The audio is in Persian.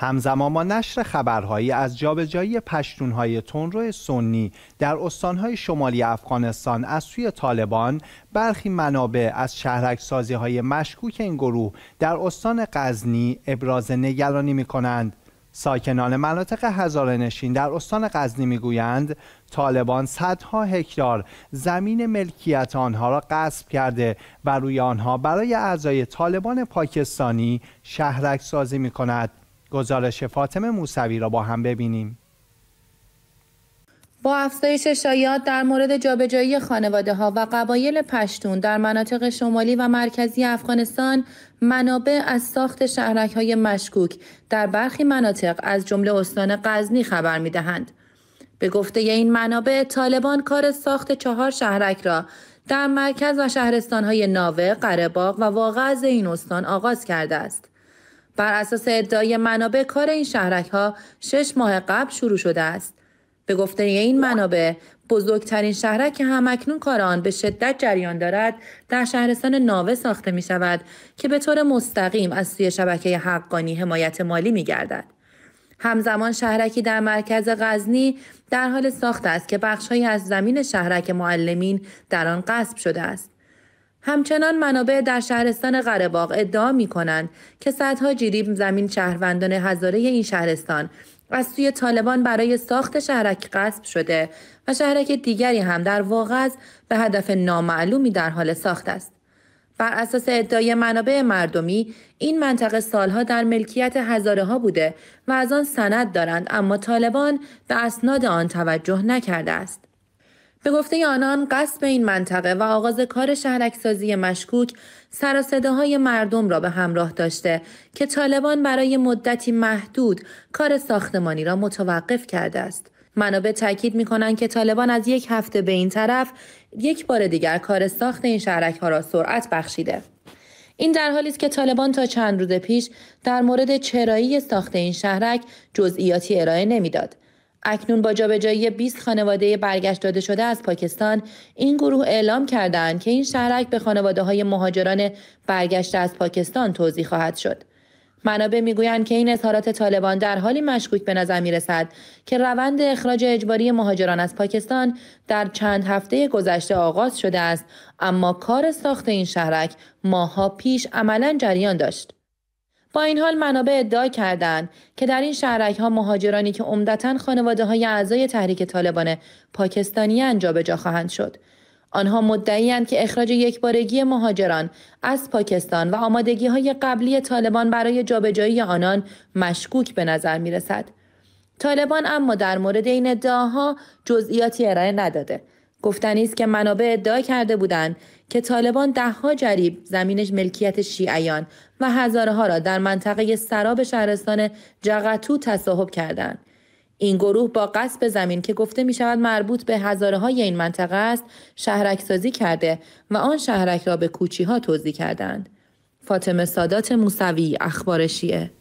همزمان با نشر خبرهایی از جابجایی پشتونهای تنرو سنی در استانهای شمالی افغانستان از سوی طالبان برخی منابع از شهرکسازی های مشکوک این گروه در استان قزنی ابراز نگرانی می کنند. ساکنان مناطق نشین در استان غزنی میگویند طالبان صدها هکتار زمین ملکیت آنها را غصب کرده و روی آنها برای اعضای طالبان پاکستانی شهرک سازی می کند. گزارش فاطمه موسوی را با هم ببینیم. با افزایش شایعات در مورد جابجایی خانواده ها و قبایل پشتون در مناطق شمالی و مرکزی افغانستان منابع از ساخت شهرک های مشکوک در برخی مناطق از جمله استان غزنی خبر می به گفته این منابع طالبان کار ساخت چهار شهرک را در مرکز و شهرستان های ناوه، قرهباغ و واقع از این استان آغاز کرده است. بر اساس ادعای منابع کار این شهرک ها شش ماه قبل شروع شده است. به گفته این منابع بزرگترین شهرک که همکنون کار آن به شدت جریان دارد در شهرستان ناوه ساخته می شود که به طور مستقیم از سوی شبکه حقانی حمایت مالی می گردد. همزمان شهرکی در مرکز غزنی در حال ساخت است که بخشهایی از زمین شهرک معلمین در آن قصب شده است. همچنان منابع در شهرستان غرباغ ادعا می کنند که صدها جریب زمین شهروندان هزاره این شهرستان از سوی طالبان برای ساخت شهرک قصب شده و شهرک دیگری هم در واقع به هدف نامعلومی در حال ساخت است. بر اساس ادعای منابع مردمی این منطقه سالها در ملکیت هزاره ها بوده و از آن سند دارند اما طالبان به اسناد آن توجه نکرده است. به گفته آنان قصب این منطقه و آغاز کار شهرکسازی مشکوک سر های مردم را به همراه داشته که طالبان برای مدتی محدود کار ساختمانی را متوقف کرده است. منابع تاکید می کنند که طالبان از یک هفته به این طرف یک بار دیگر کار ساخت این شهرک ها را سرعت بخشیده. این در حالی است که طالبان تا چند روز پیش در مورد چرایی ساخت این شهرک جزئیاتی ارائه نمیداد. اکنون با جابجایی 20 خانواده برگشت داده شده از پاکستان این گروه اعلام کردند که این شهرک به خانواده های مهاجران برگشته از پاکستان توضیح خواهد شد منابع میگویند که این اظهارات طالبان در حالی مشکوک به نظر می رسد که روند اخراج اجباری مهاجران از پاکستان در چند هفته گذشته آغاز شده است اما کار ساخت این شهرک ماها پیش عملا جریان داشت با این حال منابع ادعا کردند که در این شهرک ها مهاجرانی که عمدتا خانواده های اعضای تحریک طالبان پاکستانی جابجا خواهند شد. آنها مدعیند که اخراج یکبارگی مهاجران از پاکستان و آمادگی های قبلی طالبان برای جابجایی آنان مشکوک به نظر می رسد. طالبان اما در مورد این ادعاها جزئیاتی ارائه نداده. گفتنی است که منابع ادعا کرده بودند که طالبان دهها جریب زمینش ملکیت شیعیان و هزارها را در منطقه سراب شهرستان جغتو تصاحب کردند این گروه با قصب زمین که گفته می شود مربوط به هزاره های این منطقه است شهرک سازی کرده و آن شهرک را به کوچی ها توضیح کردند. فاطمه سادات موسوی اخبار شیعه